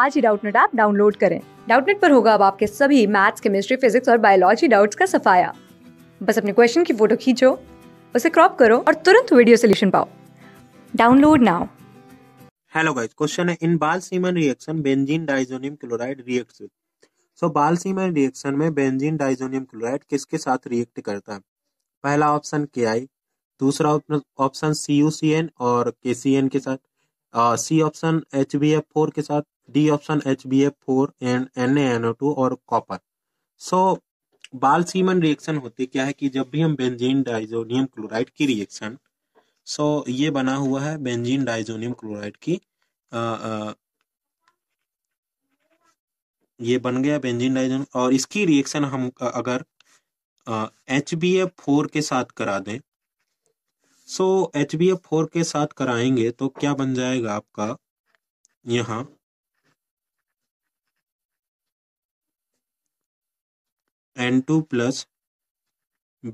आज ही Doubtnut app download करें डाउटनेट पर होगा अब आपके सभी मैथ्स केमिस्ट्री फिजिक्स और बायोलॉजी डाउट्स का सफाया बस अपने क्वेश्चन की फोटो खींचो उसे क्रॉप करो और तुरंत वीडियो सोल्यूशन पाओ download now hello guys question है in Balz Schiemann reaction benzene diazonium chloride reacts with so Balz Schiemann reaction में बेंजीन डाइजोनियम क्लोराइड किसके साथ रिएक्ट करता है पहला ऑप्शन के आई दूसरा option C U C N और के सी एन के साथ C option H B F four के साथ D option H B F four and N N O two और copper so Balz Schiemann reaction होती क्या है कि जब भी हम बेंजीन डाइजोनियम क्लोराइड की रिएक्शन सो ये बना हुआ है बेंजीन डाइजोनियम क्लोराइड की आ, आ, ये बन गया बेंजीन डाइजोन और इसकी रिएक्शन हम अगर एच बी एफ फोर के साथ करा दें so H B F four के साथ कराएंगे तो क्या बन जाएगा आपका यहाँ N two plus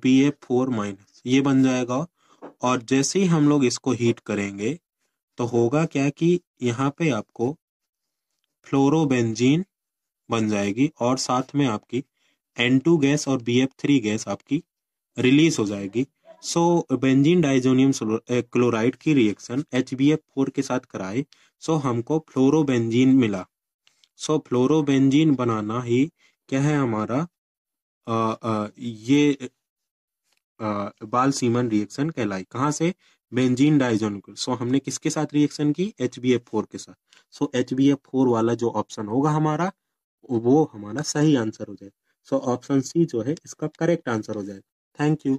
B A four minus ये बन जाएगा और जैसे ही हम लोग इसको हीट करेंगे तो होगा क्या कि यहाँ पे आपको फ्लोरोबेंजीन बन जाएगी और साथ में आपकी एन टू गैस और बी एफ थ्री गैस आपकी रिलीज हो जाएगी सो बेंजीन डाइजोनियम क्लोराइड की reaction H B F four के साथ कराए सो so, हमको फ्लोरोबेंजीन मिला सो so, फ्लोरोबेंजीन बनाना ही क्या है हमारा आ, आ, ये आ, बाल सीमन रिएक्शन कहलाई कहाँ से बेंजीन डाइजोन सो so, हमने किसके साथ रिएक्शन की एच बी एफ फोर के साथ so H B F four वाला जो ऑप्शन होगा हमारा वो हमारा सही आंसर हो जाएगा सो ऑप्शन सी जो है इसका करेक्ट आंसर हो जाएगा थैंक यू